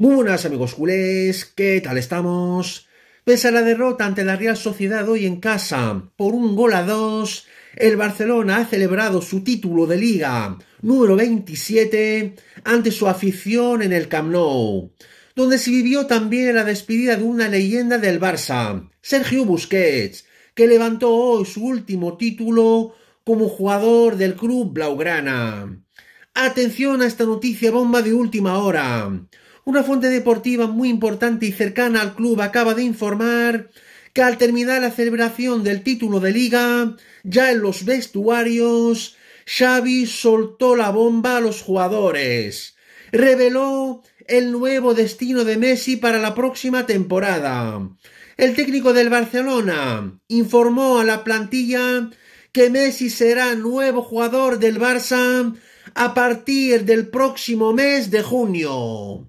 Muy buenas amigos culés, ¿qué tal estamos? Pese a la derrota ante la Real Sociedad hoy en casa por un gol a dos, el Barcelona ha celebrado su título de liga número 27 ante su afición en el Camp Nou, donde se vivió también la despedida de una leyenda del Barça, Sergio Busquets, que levantó hoy su último título como jugador del club blaugrana. Atención a esta noticia bomba de última hora. Una fuente deportiva muy importante y cercana al club acaba de informar que al terminar la celebración del título de liga, ya en los vestuarios, Xavi soltó la bomba a los jugadores. Reveló el nuevo destino de Messi para la próxima temporada. El técnico del Barcelona informó a la plantilla que Messi será nuevo jugador del Barça a partir del próximo mes de junio.